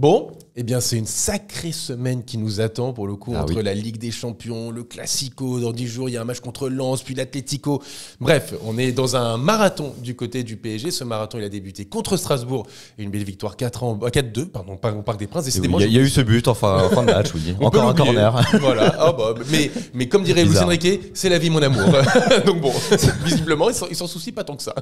Bom, Eh bien, c'est une sacrée semaine qui nous attend pour le coup ah entre la Ligue des Champions, le Classico dans 10 jours, il y a un match contre Lens, puis l'Atlético. Bref, on est dans un marathon du côté du PSG. Ce marathon, il a débuté contre Strasbourg, une belle victoire 4-2 euh, pardon, au Parc des Princes. Il y, y, a eu ce but en fin, en de match, oui. Encore un corner. voilà. Ah bah, mais, mais comme dirait Lucien Riquet c'est la vie, mon amour. Donc bon, visiblement, il s'en soucie pas tant que ça.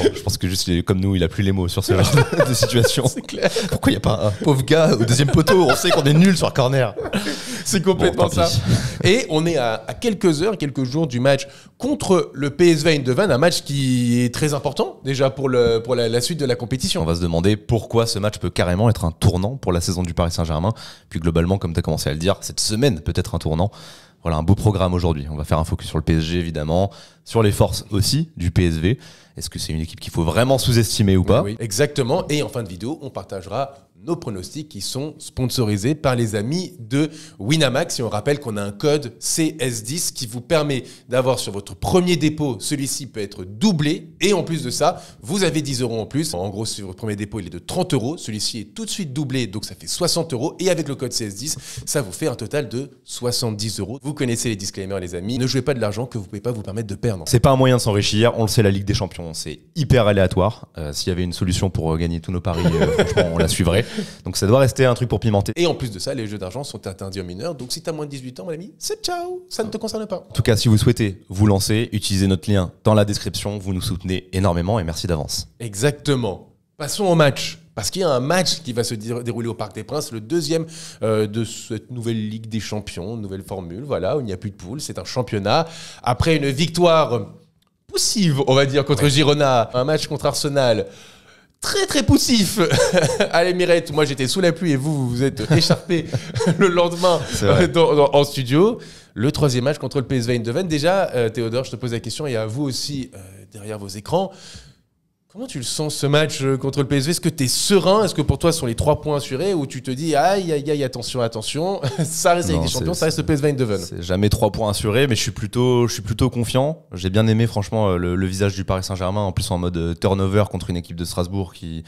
je pense que juste comme nous, il a plus les mots sur ce genre de situation. C'est clair. Pourquoi il n'y a pas un pauvre gars au deuxième poteau, on sait qu'on est nul sur corner. C'est complètement ça. Et on est à, quelques heures, quelques jours du match contre le PSV Eindhoven, un match qui est très important déjà pour, le, pour la, la, suite de la compétition. On va se demander pourquoi ce match peut carrément être un tournant pour la saison du Paris Saint-Germain. Puis globalement, comme tu as commencé à le dire, cette semaine peut être un tournant. Voilà un beau programme aujourd'hui. On va faire un focus sur le PSG évidemment, sur les forces aussi du PSV. Est-ce que c'est une équipe qu'il faut vraiment sous-estimer ou pas oui, exactement. Et en fin de vidéo, on partagera nos pronostics qui sont sponsorisés par les amis de Winamax. Et on rappelle qu'on a un code CS10 qui vous permet d'avoir sur votre premier dépôt, celui-ci peut être doublé. Et en plus de ça, vous avez 10 euros en plus. En gros, sur votre premier dépôt, il est de 30 euros. Celui-ci est tout de suite doublé, donc ça fait 60 euros. Et avec le code CS10, ça vous fait un total de 70 euros. Vous connaissez les disclaimers, les amis. Ne jouez pas de l'argent que vous ne pouvez pas vous permettre de perdre. C'est pas un moyen de s'enrichir. On le sait, la Ligue des Champions, c'est hyper aléatoire. Euh, s'il y avait une solution pour euh, gagner tous nos paris, euh, on la suivrait. Donc ça doit rester un truc pour pimenter. Et en plus de ça, les jeux d'argent sont interdits aux mineurs. Donc si t'as moins de 18 ans, mon ami, c'est ciao. Ça ne te concerne pas. En tout cas, si vous souhaitez vous lancer, utilisez notre lien dans la description. Vous nous soutenez énormément et merci d'avance. Exactement. Passons au match. Parce qu'il y a un match qui va se dérouler au Parc des Princes, le deuxième euh, de cette nouvelle Ligue des Champions, nouvelle formule, voilà, où il n'y a plus de poule, c'est un championnat. Après une victoire poussive, on va dire, contre Girona, un match contre Arsenal, très très poussif à l'Emirette. Moi j'étais sous la pluie et vous, vous vous êtes écharpé le lendemain en studio. Le troisième match contre le PSV Eindhoven. Déjà, euh, Théodore, je te pose la question et à vous aussi euh, derrière vos écrans. Comment tu le sens ce match euh, contre le PSV Est-ce que tu es serein Est-ce que pour toi ce sont les trois points assurés ou tu te dis aïe aïe aïe attention attention ça reste avec des champions ça reste le PSV Eindhoven C'est jamais trois points assurés mais je suis plutôt je suis plutôt confiant. J'ai bien aimé franchement euh, le visage du Paris Saint-Germain en plus en mode euh, turnover contre une équipe de Strasbourg qui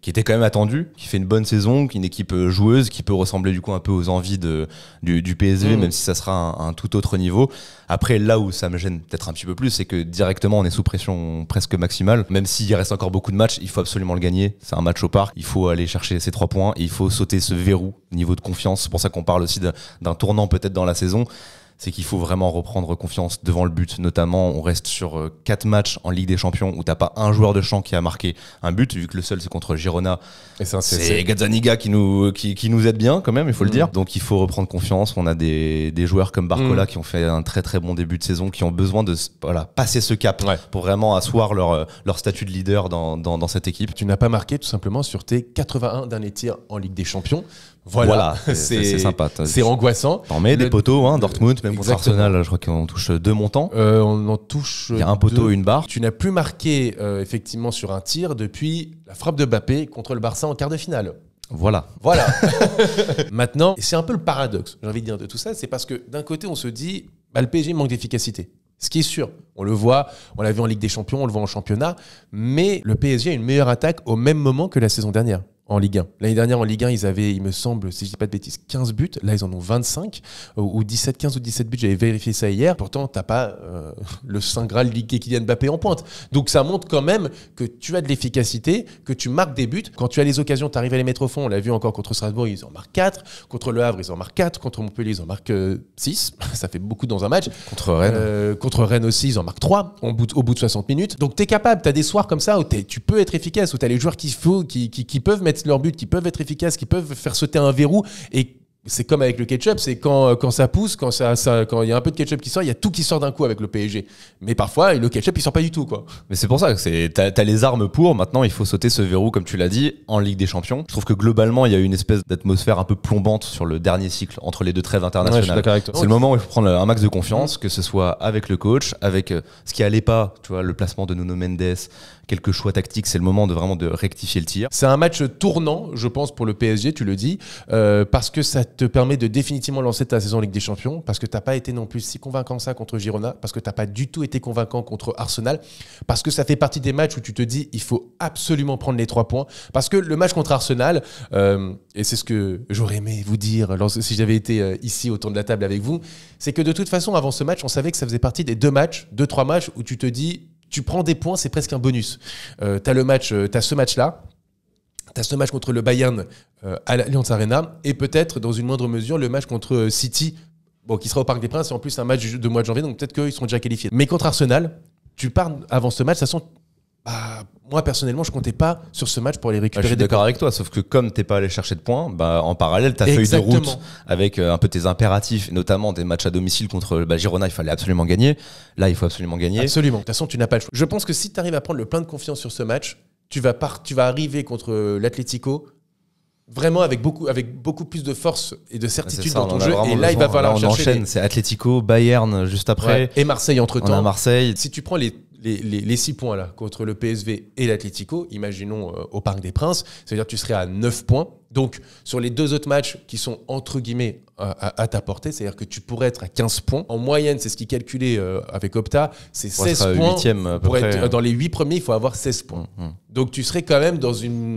qui était quand même attendu, qui fait une bonne saison, qui est une équipe euh, joueuse, qui peut ressembler du coup un peu aux envies de, du, du PSV, mm. même si ça sera un, tout autre niveau. Après, là où ça me gêne peut-être un petit peu plus, c'est que directement on est sous pression presque maximale. Même s'il reste encore beaucoup de matchs, il faut absolument le gagner. C'est un match au parc, il faut aller chercher ces trois points il faut sauter ce verrou niveau de confiance. C'est pour ça qu'on parle aussi d'un tournant peut-être dans la saison c'est qu'il faut vraiment reprendre confiance devant le but. Notamment, on reste sur euh, quatre matchs en Ligue des Champions où t'as pas un joueur de champ qui a marqué un but, vu que le seul c'est contre Girona. C'est Gazzaniga qui nous, qui, nous aide bien quand même, il faut le mm. dire. Donc il faut reprendre confiance. On a des, joueurs comme Barcola mm. qui ont fait un très très bon début de saison, qui ont besoin de voilà, passer ce cap pour vraiment asseoir leur, euh, leur statut de leader dans, dans cette équipe. Tu n'as pas marqué tout simplement sur tes 81 derniers tirs en Ligue des Champions. Voilà, c'est sympa. C'est angoissant. On mets des poteaux, hein, Dortmund, même pour Arsenal, je crois qu'on touche deux montants. Euh, on en touche. Il y a un poteau, et une barre. Tu n'as plus marqué euh, effectivement sur un tir depuis la frappe de Bappé contre le Barça en quart de finale. Voilà. Voilà. Maintenant, c'est un peu le paradoxe, j'ai envie de dire, de tout ça. C'est parce que d'un côté, on se dit, bah, le PSG manque d'efficacité. Ce qui est sûr, on le voit, on l'a vu en Ligue des Champions, on le voit en championnat, mais le PSG a une meilleure attaque au même moment que la saison dernière en Ligue 1. L'année dernière, en Ligue 1, ils avaient, il me semble, si je dis pas de bêtises, 15 buts. Là, ils en ont 25 ou 17, 15 ou 17 buts. J'avais vérifié ça hier. Pourtant, t'as pas euh, le Saint Graal Ligue et Kylian Mbappé en pointe. Donc, ça montre quand même que tu as de l'efficacité, que tu marques des buts. Quand tu as les occasions, arrives à les mettre au fond. On l'a vu encore contre Strasbourg, ils en marquent 4. Contre Le Havre, ils en marquent 4. Contre Montpellier, ils en marquent 6. Euh, ça fait beaucoup dans un match. Contre Rennes. Euh, contre Rennes aussi, ils en marquent 3 au bout de, au 60 minutes. Donc, tu es capable. tu as des soirs comme ça où tu peux être efficace, où as les joueurs qui peuvent mettre leurs leur but, qui peuvent être efficaces, qui peuvent faire sauter un verrou et c'est comme avec le ketchup, c'est quand, euh, quand ça pousse, quand ça, ça quand il y a un peu de ketchup qui sort, il y a tout qui sort d'un coup avec le PSG. Mais parfois, le ketchup, il sort pas du tout, quoi. Mais c'est pour ça que c'est, t'as, as les armes pour. Maintenant, il faut sauter ce verrou, comme tu l'as dit, en Ligue des Champions. Je trouve que globalement, il y a une espèce d'atmosphère un peu plombante sur le dernier cycle entre les deux trêves internationales. c'est le moment où il faut prendre un max de confiance, que ce soit avec le coach, avec euh, ce qui allait pas, tu vois, le placement de Nuno Mendes, quelques choix tactiques. C'est le moment de vraiment de rectifier le tir. C'est un match tournant, je pense, pour le PSG, tu le dis, euh, parce que ça te permet de définitivement lancer ta saison Ligue des Champions parce que tu n'as pas été non plus si convaincant ça contre Girona, parce que tu n'as pas du tout été convaincant contre Arsenal, parce que ça fait partie des matchs où tu te dis il faut absolument prendre les trois points. Parce que le match contre Arsenal, euh, et c'est ce que j'aurais aimé vous dire si j'avais été euh, ici autour de la table avec vous, c'est que de toute façon, avant ce match, on savait que ça faisait partie des deux matchs, deux, trois matchs où tu te dis tu prends des points, c'est presque un bonus. Euh, tu as, as ce match-là. T'as ce match contre le Bayern euh, à l'Alliance Arena et peut-être dans une moindre mesure le match contre euh, City, bon, qui sera au Parc des Princes, et en plus un match de mois de janvier, donc peut-être qu'ils seront déjà qualifiés. Mais contre Arsenal, tu pars avant ce match, ça sent. Bah, moi personnellement, je comptais pas sur ce match pour aller ah, récupérer. points je suis d'accord avec toi, sauf que comme t'es pas allé chercher de points, bah, en parallèle as feuille de route avec euh, un peu tes impératifs, notamment des matchs à domicile contre bah, Girona, il fallait absolument gagner. Là, il faut absolument gagner. Absolument. De toute façon, tu n'as pas le choix. Je pense que si tu arrives à prendre le plein de confiance sur ce match, tu vas, tu vas arriver contre l'Atlético vraiment avec beaucoup, avec beaucoup plus de force et de certitude dans ton jeu. Et là, il va falloir là, on enchaîne, c'est Atletico, Bayern euh, juste après. Et Marseille entre temps. Marseille. Si tu prends les les, les, six points là contre le PSV et l'Atletico, imaginons euh, au Parc des Princes, c'est-à-dire tu serais à 9 points donc, sur les deux autres matchs qui sont entre guillemets à, ta portée, c'est-à-dire que tu pourrais être à 15 points. En moyenne, c'est ce qui est calculé euh, avec Opta, c'est 16 points. pour Être, hein. dans les 8 premiers, il faut avoir 16 points. Mm, mm. Donc, tu serais quand même dans,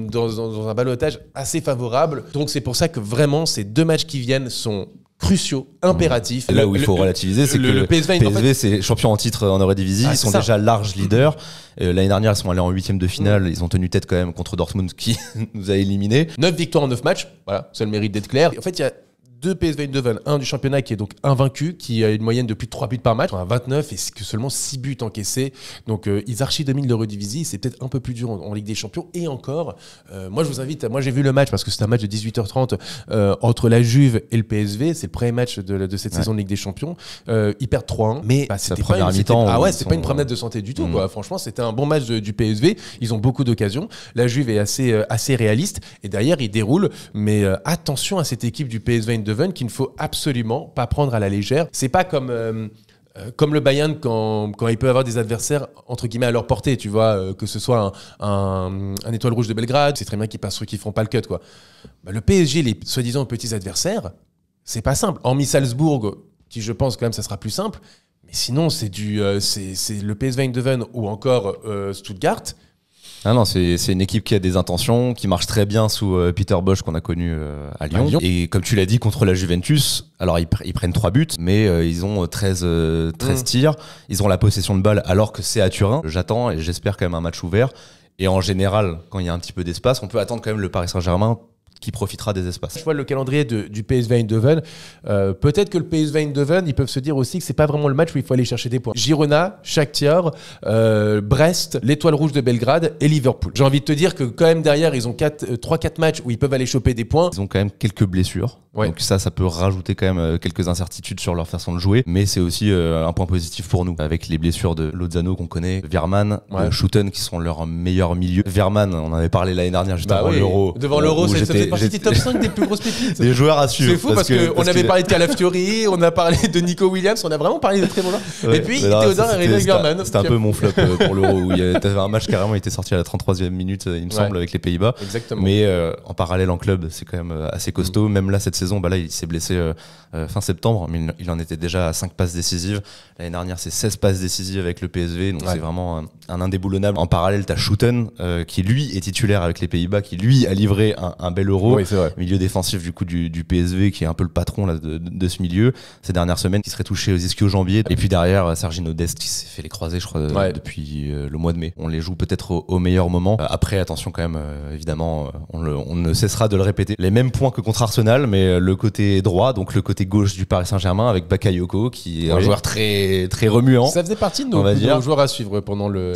dans un balotage assez favorable. Donc, c'est pour ça que vraiment, ces deux matchs qui viennent sont cruciaux, impératifs. Là où il faut relativiser, c'est que le PSV, c'est champion en titre en aurait divisé. Ah, ils sont déjà large leader. Euh, l'année dernière, ils sont allés en huitième de finale, ils ont tenu tête quand même contre Dortmund qui nous a éliminés. Neuf victoires en neuf matchs, voilà, ça le mérite d'être clair. en fait, il y a deux PSV Eindhoven, un du championnat qui est donc invaincu, qui a une moyenne de plus de 3 buts par match, à 29 et seulement 6 buts encaissés. Donc euh, ils archi le Redivisie, c'est peut-être un peu plus dur en, Ligue des Champions. Et encore, euh, moi je vous invite, moi j'ai vu le match parce que c'est un match de 18h30 euh, entre la Juve et le PSV, c'est le premier match de, cette saison de Ligue des Champions. ils perdent 3-1, mais bah, ah c'était pas, une, ah promenade de santé du tout. Mm. Franchement, c'était un bon match du PSV, ils ont beaucoup d'occasions. La Juve est assez, réaliste et derrière il déroule. mais attention à cette équipe du PSV Eindhoven qu'il ne faut absolument pas prendre à la légère. C'est pas comme euh, euh, comme le Bayern quand, quand, il peut avoir des adversaires entre guillemets à leur portée, tu vois, euh, que ce soit un, étoile rouge de Belgrade, c'est très bien qu'ils passent ceux qui font pas le cut quoi. Bah, le PSG, les soi-disant petits adversaires, c'est pas simple. Hormis Salzbourg, qui je pense quand même ça sera plus simple, mais sinon c'est du euh, c'est le PSV Eindhoven ou encore Stuttgart non, c'est une équipe qui a des intentions, qui marche très bien sous euh, Peter Bosch qu'on a connu euh, à, Lyon. Et comme tu l'as dit, contre la Juventus, alors ils, prennent 3 buts, mais euh, ils ont 13, 13 mmh. tirs, ils ont la possession de balle alors que c'est à Turin. J'attends et j'espère quand même un match ouvert. Et en général, quand il y a un petit peu d'espace, on peut attendre quand même le Paris Saint-Germain qui profitera des espaces. Je vois le calendrier du PSV Eindhoven. Euh, peut-être que le PSV Eindhoven, ils peuvent se dire aussi que c'est pas vraiment le match où il faut aller chercher des points. Girona, Shakhtar, euh, Brest, l'Étoile Rouge de Belgrade et Liverpool. J'ai envie de te dire que quand même derrière, ils ont 3-4 euh, matchs où ils peuvent aller choper des points. Ils ont quand même quelques blessures. Donc ça, ça peut rajouter quand même quelques incertitudes sur leur façon de jouer. Mais c'est aussi un point positif pour nous. Avec les blessures de Lozano qu'on connaît, Verman, Schouten qui sont leur meilleur milieu. Verman, on en avait parlé l'année dernière juste bah Devant l'Euro, parce des top 5 des plus grosses pépites. Des joueurs à suivre. C'est fou parce, qu'on avait parlé de Calaf on a parlé de Nico Williams, on a vraiment parlé de très bons joueurs. et puis Théodore et Riley C'était un peu mon flop euh, pour l'Euro où il y un match carrément, était sorti à la 33e minute, euh, il me semble, avec les Pays-Bas. Exactement. Mais euh, en parallèle en club, c'est quand même assez mm. costaud. Même là, cette saison, bah là, il s'est blessé fin septembre, mais il en était déjà à 5 passes décisives. L'année dernière, c'est 16 passes décisives avec le PSV, donc c'est vraiment un, indéboulonnable. En parallèle, t'as Schouten, qui lui est titulaire avec les Pays-Bas, qui lui a livré un, un bel milieu défensif du coup du, PSV qui est un peu le patron de, ce milieu ces dernières semaines qui serait touché aux ischio-jambiers. Et puis derrière euh, Sergino Dest qui s'est fait les croisés je crois euh, depuis euh, le mois de mai. On les joue peut-être au, meilleur moment. Après attention quand même évidemment on, ne cessera de le répéter. Les mêmes points que contre Arsenal mais le côté droit donc le côté gauche du Paris Saint-Germain avec Bakayoko qui est un joueur très très remuant. Ça faisait partie de nos, joueurs à suivre pendant le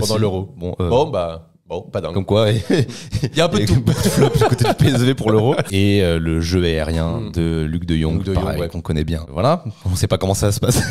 pendant l'Euro. bon bah Bon, pas dingue. Comme quoi, il y a un peu de tout. flop du côté du PSV pour l'Euro. Et euh, le jeu aérien hmm. de Luc de Jong, qu'on connaît bien. Voilà, on sait pas comment ça se passe.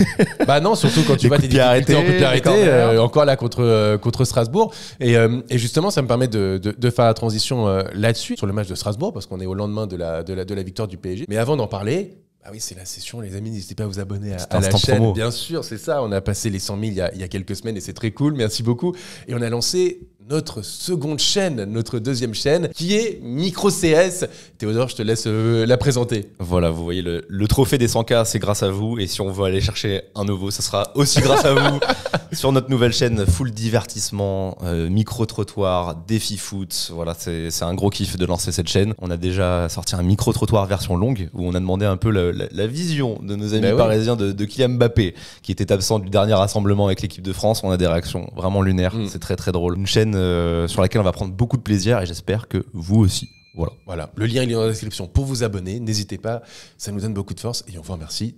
bah non, surtout quand tu vois les difficultés arrêté, arrêté, encore là contre, euh, contre Strasbourg. Et, euh, et, justement, ça me permet de, de, faire la transition là-dessus, sur le match de Strasbourg, parce qu'on est au lendemain de la, de la, de la victoire du PSG. Mais avant d'en parler, ah oui, c'est la session, les amis. N'hésitez pas à vous abonner à, la chaîne. Bien sûr, c'est ça. On a passé les 100 000 il y il y a quelques semaines et c'est très cool. Merci beaucoup. Et on a lancé notre seconde chaîne, notre deuxième chaîne, qui est Micro CS. Théodore, je te laisse euh, la présenter. Voilà, vous voyez, le, trophée des 100K, c'est grâce à vous. Et si on veut aller chercher un nouveau, ça sera aussi grâce à vous sur notre nouvelle chaîne Full Divertissement, euh, micro-trottoir, défi foot. Voilà, c'est un gros kiff de lancer cette chaîne. On a déjà sorti un micro-trottoir version longue où on a demandé un peu la, vision de nos amis ben parisiens de, Kylian Mbappé, qui était absent du dernier rassemblement avec l'équipe de France. On a des réactions vraiment lunaires. Mm. C'est très, très drôle. Une chaîne euh, sur laquelle on va prendre beaucoup de plaisir et j'espère que vous aussi. Voilà. voilà. Le lien est dans la description pour vous abonner. N'hésitez pas, ça nous donne beaucoup de force et on vous remercie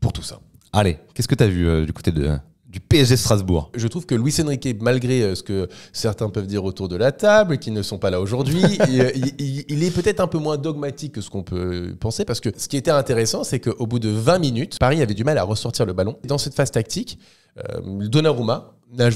pour tout ça. Allez, qu'est-ce que tu as vu euh, du côté de, du PSG Strasbourg. Je trouve que Luis Enrique, malgré euh, ce que certains peuvent dire autour de la table, qui ne sont pas là aujourd'hui, il, est peut-être un peu moins dogmatique que ce qu'on peut penser, parce que ce qui était intéressant, c'est qu'au bout de 20 minutes, Paris avait du mal à ressortir le ballon. Dans cette phase tactique, Donnarumma n'a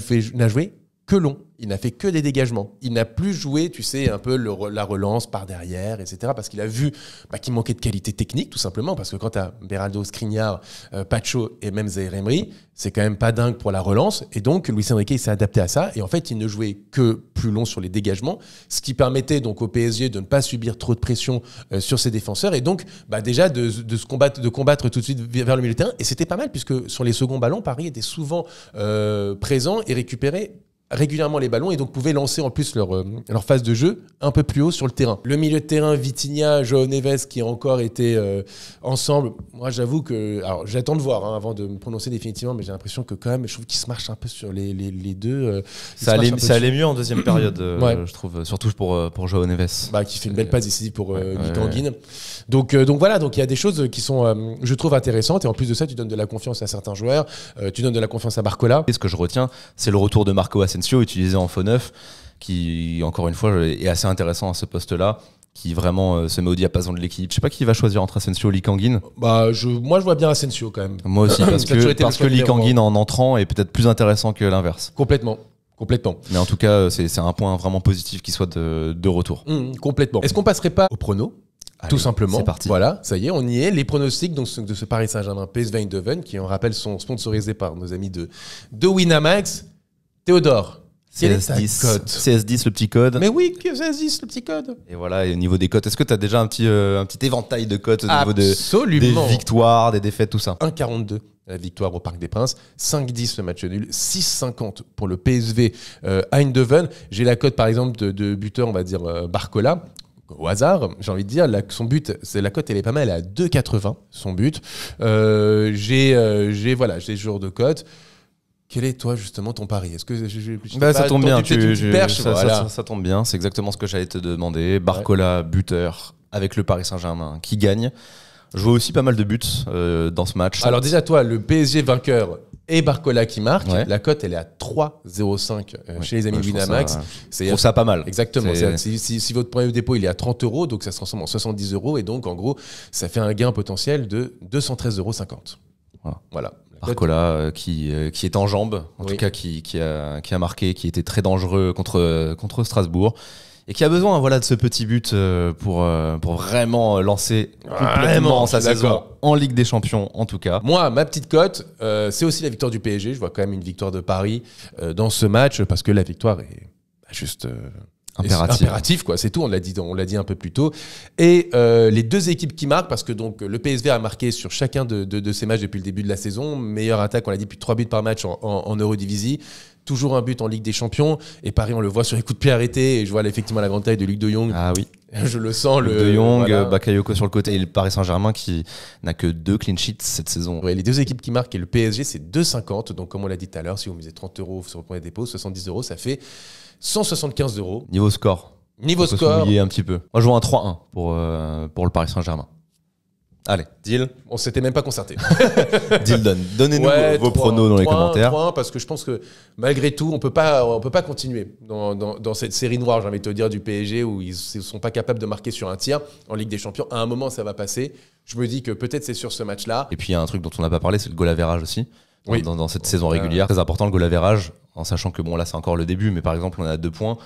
joué long, il n'a fait que des dégagements. Il n'a plus joué, tu sais, un peu la relance par derrière, etc. Parce qu'il a vu bah, qu'il manquait de qualité technique, tout simplement. Parce que quand tu as Beraldo, Skriniar, euh, Pacho et même Zaire Emery, c'est quand même pas dingue pour la relance. Et donc, Luis Enrique s'est adapté à ça. Et en fait, il ne jouait que plus long sur les dégagements, ce qui permettait donc au PSG de ne pas subir trop de pression euh, sur ses défenseurs. Et donc, bah, déjà, de, se combattre, de combattre tout de suite vers le milieu de terrain. Et c'était pas mal, puisque sur les seconds ballons, Paris était souvent euh, présent et récupéré régulièrement les ballons et donc pouvaient lancer en plus leur, euh, leur phase de jeu un peu plus haut sur le terrain. Le milieu de terrain, Vitinha, Joao Neves qui a encore été euh, ensemble, moi j'avoue que. Alors j'attends de voir hein, avant de me prononcer définitivement, mais j'ai l'impression que quand même, je trouve qu'ils se marchent un peu sur les, les, deux. Euh, ça, allait, ça allait, mieux en deuxième période, je trouve, surtout pour, pour Joao Neves. Bah, qui fait une belle passe décisive pour ouais, donc, donc voilà, donc il y a des choses qui sont, je trouve, intéressantes et en plus de ça, tu donnes de la confiance à certains joueurs, tu donnes de la confiance à Barcola. Et ce que je retiens, c'est le retour de Marco à Asensio utilisé en faux neuf, qui encore une fois est assez intéressant à ce poste-là qui vraiment euh, se met au diapason de l'équipe. Je sais pas qui va choisir entre Asensio et Likangin. Bah, je, moi, je vois bien Asensio quand même. Moi aussi, parce que, parce que en entrant est peut-être plus intéressant que l'inverse. Complètement. Complètement. Mais en tout cas, euh, c'est un point vraiment positif qui soit de, de retour. Mmh, complètement. Est-ce qu'on passerait pas au prono tout simplement. parti. Voilà, ça y est, on y est. Les pronostics donc, de ce Paris Saint-Germain PSV Eindhoven, qui, on rappelle, sont sponsorisés par nos amis de, de Winamax. Théodore. CS10, CS10, le petit code. Mais oui, CS10, le petit code. Et voilà, au niveau des cotes, est-ce que tu as déjà un petit, euh, un petit éventail de cotes au niveau de, des victoires, des défaites, tout ça 1,42 la victoire au Parc des Princes, 5,10, le match nul, 6,50 pour le PSV euh, Eindhoven. J'ai la cote par exemple de, buteur, on va dire euh, Barcola, au hasard, j'ai envie de dire, la, son but, c'est la cote, elle est pas mal, elle est à 2,80 son but. j'ai voilà, j'ai ce genre de cotes quel est, toi, justement, ton pari Est-ce que bah, ça, tombe bien, tu, ça, tombe bien, c'est exactement ce que j'allais te demander. Barcola, buteur, avec le Paris Saint-Germain, qui gagne. Je vois aussi pas mal de buts euh, dans ce match. Alors déjà, toi, le PSG vainqueur et Barcola qui marque, la cote, elle est à 3,05 euh, chez les amis de Winamax. Je trouve ça pas mal. Exactement. si, votre premier dépôt, il est à 30 euros, donc ça se transforme en 70 euros, et donc, en gros, ça fait un gain potentiel de 213,50 euros. Voilà. voilà. Arcola euh, qui, euh, qui est en jambe, en tout cas qui, qui, a, marqué, qui était très dangereux contre, euh, contre Strasbourg et qui a besoin voilà, de ce petit but pour, vraiment lancer complètement sa saison en Ligue des Champions, en tout cas. Moi, ma petite cote, c'est aussi la victoire du PSG. Je vois quand même une victoire de Paris dans ce match parce que la victoire est bah, juste. Impératif. quoi. C'est tout. On l'a dit, on l'a dit un peu plus tôt. Et euh, les deux équipes qui marquent, parce que donc le PSV a marqué sur chacun de, ces matchs depuis le début de la saison. Meilleure attaque, on l'a dit, plus de 3 buts par match en, Eurodivisie toujours un but en Ligue des Champions. Et Paris, on le voit sur les coups de pied arrêtés. Et je vois effectivement la grande taille de Luc de Jong. Ah oui. Je le sens. Le, de Jong, euh, Bakayoko sur le côté et le Paris Saint-Germain qui n'a que deux clean sheets cette saison. les deux équipes qui marquent et le PSG, c'est 2,50. Donc, comme on l'a dit tout à l'heure, si vous misez 30 euros sur le premier dépôt, 70 euros, ça fait 175 euros. Niveau score Niveau score. un petit peu. Moi, je vois un 3-1 pour, euh, pour le Paris Saint-Germain. Allez, deal. On s'était même pas concerté. deal done. Donnez-nous vos, pronos dans les commentaires. 3, parce que je pense que malgré tout, on peut pas, on peut pas continuer dans, cette série noire, j'ai envie de te dire, du PSG où ils ne sont pas capables de marquer sur un tir en Ligue des Champions. À un moment, ça va passer. Je me dis que peut-être c'est sur ce match-là. Et puis il y a un truc dont on n'a pas parlé, c'est le goal à aussi. Dans, cette saison régulière. Euh. Très important le goal à en sachant que bon là c'est encore le début, mais par exemple on a deux points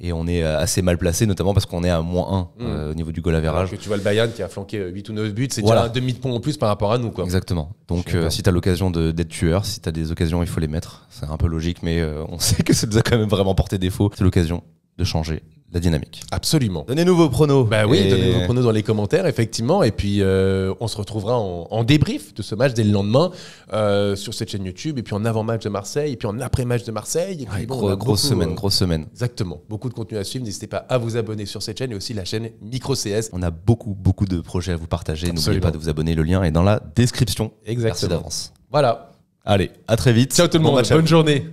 et on est euh, assez mal placé, notamment parce qu'on est à moins 1 mmh. euh, au niveau du goal average. Que tu vois le Bayern qui a flanqué 8 euh, ou 9 buts, c'est voilà. déjà un demi de pont en plus par rapport à nous. Quoi. Exactement. Donc si tu as l'occasion d'être tueur, si tu as des occasions, il faut les mettre. C'est un peu logique, mais on sait que ça nous a quand même vraiment porté défaut. C'est l'occasion de changer la dynamique. Absolument. Donnez-nous vos pronos. Bah oui, donnez-nous vos pronos dans les commentaires, effectivement. Et puis, euh, on se retrouvera en, débrief de ce match dès le lendemain euh, sur cette chaîne YouTube, et puis en avant-match de Marseille, et puis en après-match de Marseille. grosse semaine, euh, grosse semaine. Exactement. Beaucoup de contenu à suivre. N'hésitez pas à vous abonner sur cette chaîne et aussi la chaîne MicroCS. On a beaucoup, beaucoup de projets à vous partager. N'oubliez pas de vous abonner. Le lien est dans la description. Exactement. Merci d'avance. Voilà. Allez, à très vite. Ciao tout le monde. Bonne journée.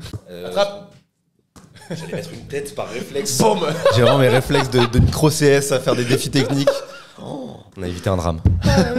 J'allais mettre une tête par réflexe. J'ai vraiment mes réflexes de, de micro-CS à faire des défis techniques. Oh. On a évité un drame. Ah